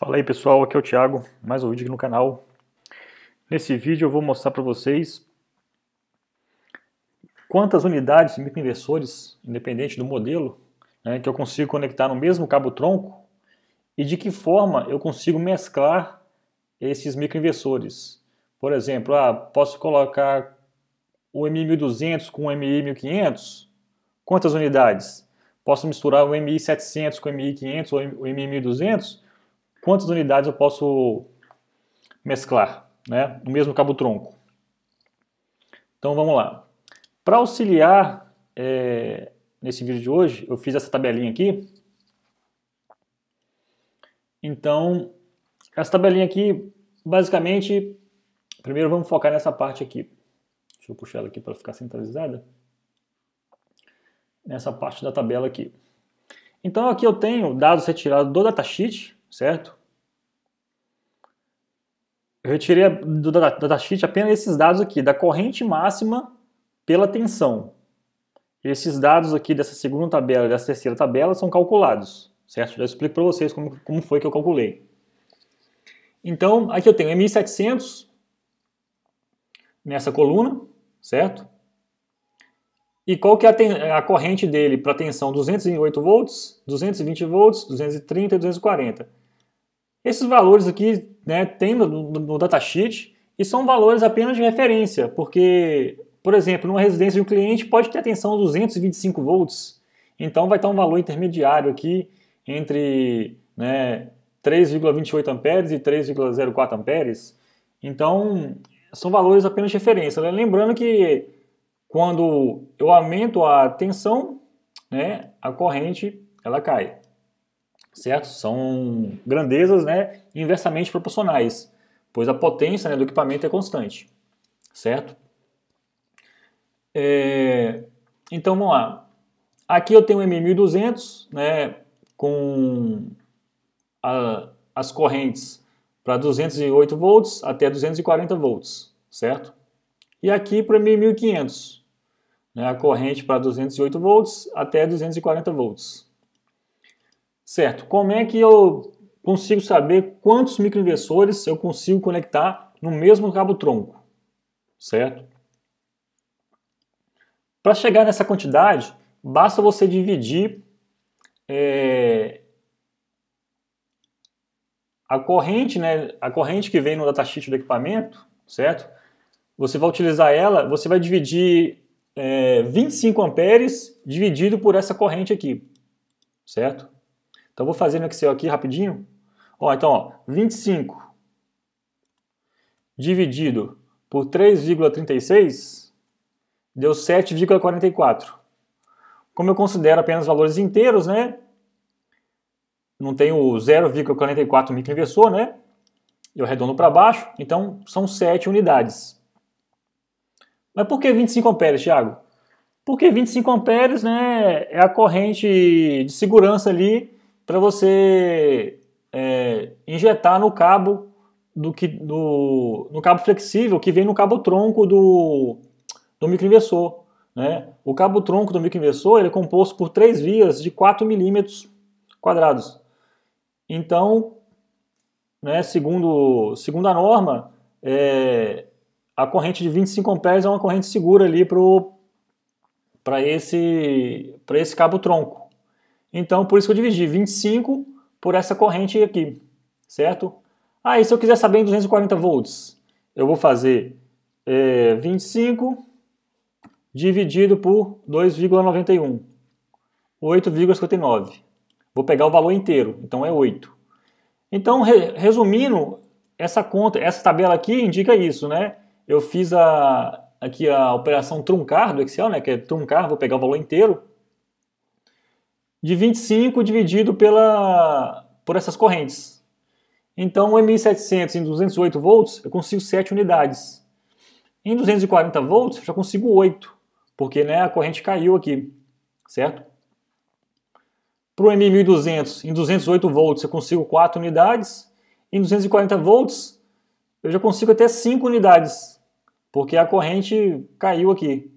Fala aí pessoal, aqui é o Thiago, mais um vídeo aqui no canal. Nesse vídeo eu vou mostrar para vocês quantas unidades de microinversores, independente do modelo, né, que eu consigo conectar no mesmo cabo tronco e de que forma eu consigo mesclar esses microinversores. Por exemplo, ah, posso colocar o MI1200 com o MI1500? Quantas unidades? Posso misturar o MI700 com o MI500 ou o MI1200? quantas unidades eu posso mesclar, né? No mesmo cabo-tronco. Então vamos lá. Para auxiliar é, nesse vídeo de hoje, eu fiz essa tabelinha aqui. Então, essa tabelinha aqui, basicamente, primeiro vamos focar nessa parte aqui. Deixa eu puxar ela aqui para ficar centralizada. Nessa parte da tabela aqui. Então aqui eu tenho dados retirados do datasheet, certo? eu retirei do datasheet apenas esses dados aqui, da corrente máxima pela tensão. Esses dados aqui dessa segunda tabela e dessa terceira tabela são calculados, certo? Já explico para vocês como, como foi que eu calculei. Então, aqui eu tenho M1700 nessa coluna, certo? E qual que é a, a corrente dele para tensão 208 volts, 220 volts, 230 e 240? Esses valores aqui né, tem no, no, no datasheet e são valores apenas de referência, porque, por exemplo, numa residência de um cliente pode ter atenção 225 volts, então vai estar um valor intermediário aqui entre né, 3,28 amperes e 3,04 amperes. Então, são valores apenas de referência. Né? Lembrando que quando eu aumento a tensão, né, a corrente ela cai certo? São grandezas né, inversamente proporcionais, pois a potência né, do equipamento é constante, certo? É, então vamos lá. Aqui eu tenho um M1200 né, com a, as correntes para 208 volts até 240 volts, certo? E aqui para 1500, né, a corrente para 208 volts até 240 volts, Certo. Como é que eu consigo saber quantos microinversores eu consigo conectar no mesmo cabo tronco? Certo? Para chegar nessa quantidade, basta você dividir é, a corrente, né, a corrente que vem no datasheet do equipamento, certo? Você vai utilizar ela, você vai dividir é, 25 amperes dividido por essa corrente aqui, certo? Então, vou fazer no Excel aqui rapidinho. Ó, então, ó, 25 dividido por 3,36 deu 7,44. Como eu considero apenas valores inteiros, né? Não tem o 0,44 microinversor, né? Eu arredondo para baixo, então são 7 unidades. Mas por que 25 amperes, Thiago? Porque 25 amperes né, é a corrente de segurança ali para você é, injetar no cabo do que do no cabo flexível que vem no cabo tronco do do microinversor, né? O cabo tronco do microinversor ele é composto por três vias de 4 milímetros quadrados. Então, né, segundo, segundo a norma, é, a corrente de 25 amperes é uma corrente segura ali para esse, esse cabo tronco. Então, por isso que eu dividi 25 por essa corrente aqui, certo? Aí, ah, se eu quiser saber em 240 volts, eu vou fazer é, 25 dividido por 2,91, 8,59. Vou pegar o valor inteiro, então é 8. Então, re resumindo, essa conta, essa tabela aqui indica isso, né? Eu fiz a, aqui a operação truncar do Excel, né, que é truncar, vou pegar o valor inteiro, de 25 dividido pela, por essas correntes. Então, o M1700 em 208 volts, eu consigo 7 unidades. Em 240 volts, eu já consigo 8, porque né, a corrente caiu aqui, certo? Para o M1200, em 208 volts, eu consigo 4 unidades. Em 240 volts, eu já consigo até 5 unidades, porque a corrente caiu aqui.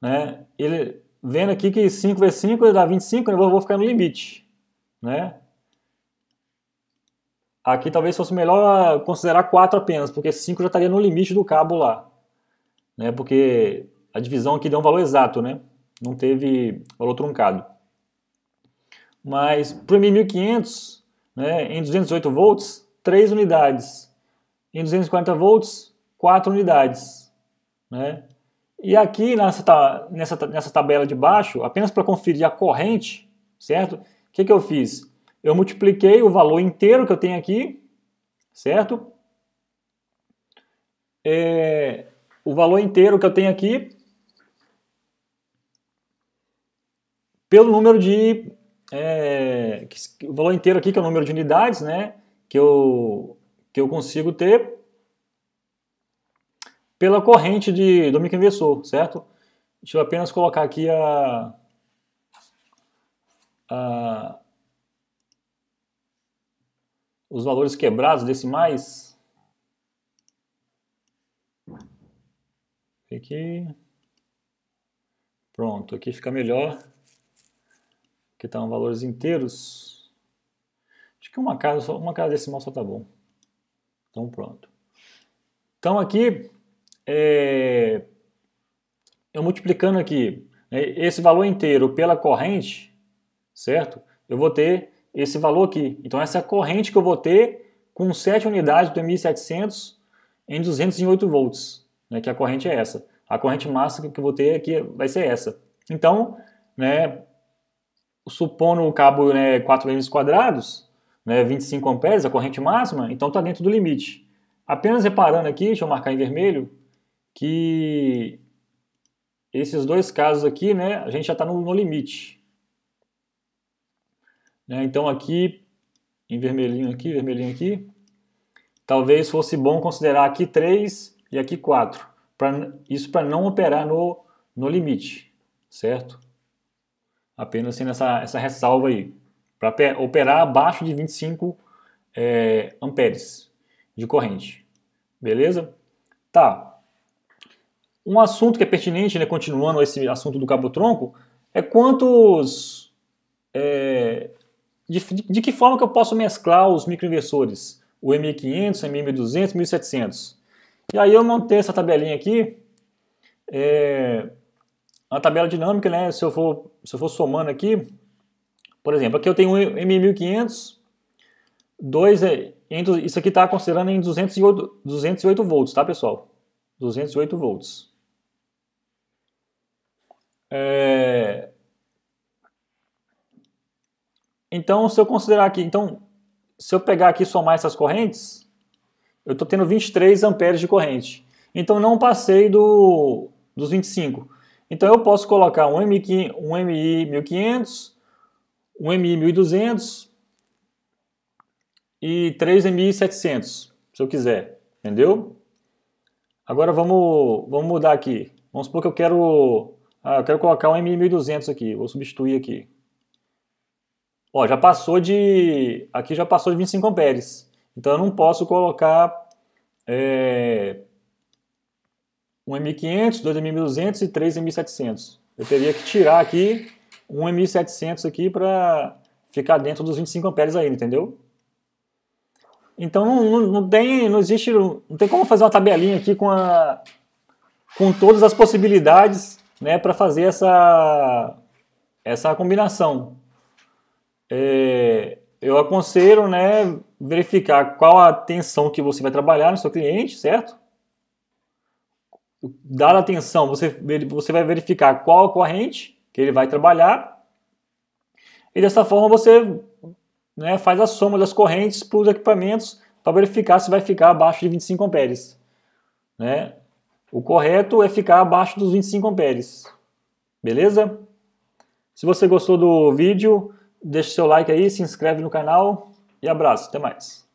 Né? Ele, vendo aqui que 5 vezes 5 dá 25, né? eu vou ficar no limite. Né? Aqui talvez fosse melhor considerar 4 apenas, porque 5 já estaria no limite do cabo lá. Né? Porque a divisão aqui deu um valor exato, né? não teve valor truncado. Mas para o M1500, né, em 208 volts, 3 unidades. Em 240 volts, 4 unidades. Né? E aqui nessa, nessa, nessa tabela de baixo, apenas para conferir a corrente, certo? O que, que eu fiz? Eu multipliquei o valor inteiro que eu tenho aqui, certo? É, o valor inteiro que eu tenho aqui pelo número de é, o valor inteiro aqui que é o número de unidades, né? Que eu que eu consigo ter pela corrente de, do microinversor, certo? Deixa eu apenas colocar aqui a, a os valores quebrados decimais. Aqui. Pronto, aqui fica melhor. Aqui estão tá valores inteiros. Acho que uma casa, uma casa decimal só tá bom. Então pronto. Então aqui é, eu multiplicando aqui né, esse valor inteiro pela corrente, certo? Eu vou ter esse valor aqui. Então essa é a corrente que eu vou ter com 7 unidades do 1700 em 208 volts, né, que a corrente é essa. A corrente máxima que eu vou ter aqui vai ser essa. Então, né, supondo o cabo né, 4 m quadrados, né, 25 amperes, a corrente máxima, então está dentro do limite. Apenas reparando aqui, deixa eu marcar em vermelho, que esses dois casos aqui, né, a gente já está no, no, limite. Né, então aqui, em vermelhinho aqui, vermelhinho aqui, talvez fosse bom considerar aqui 3 e aqui 4, pra, isso para não operar no, no limite, certo? Apenas assim essa, essa ressalva aí, para operar abaixo de 25 é, eh, amperes de corrente, beleza? Tá, um assunto que é pertinente, né, continuando esse assunto do cabo-tronco, é quantos. É, de, de, que forma que eu posso mesclar os microinversores? O M500, M1200, m 1700. E aí eu montei essa tabelinha aqui, é, a tabela dinâmica, né, se eu, for, se eu for somando aqui, por exemplo, aqui eu tenho um M1500, dois, é, isso aqui está considerando em 208, 208 volts, tá pessoal? 208 volts. É... Então, se eu considerar aqui, então, se eu pegar aqui e somar essas correntes, eu estou tendo 23 amperes de corrente. Então, não passei do, dos 25. Então, eu posso colocar um MI, um MI 1500, um MI 1200 e 3 MI 700, se eu quiser. Entendeu? Agora, vamos, vamos mudar aqui. Vamos supor que eu quero ah, eu quero colocar um M1200 aqui, vou substituir aqui. Ó, já passou de... aqui já passou de 25 amperes. Então eu não posso colocar é, um M500, dois M1200 e três M700. Eu teria que tirar aqui um M700 aqui para ficar dentro dos 25 amperes ainda, entendeu? Então não, não, tem, não existe, não tem como fazer uma tabelinha aqui com a com todas as possibilidades né, para fazer essa, essa combinação. É, eu aconselho né, verificar qual a tensão que você vai trabalhar no seu cliente, certo? Dada a tensão, você, você vai verificar qual a corrente que ele vai trabalhar. E dessa forma você né, faz a soma das correntes para os equipamentos para verificar se vai ficar abaixo de 25 amperes. Né? O correto é ficar abaixo dos 25 amperes. Beleza? Se você gostou do vídeo, deixe seu like aí, se inscreve no canal e abraço, até mais.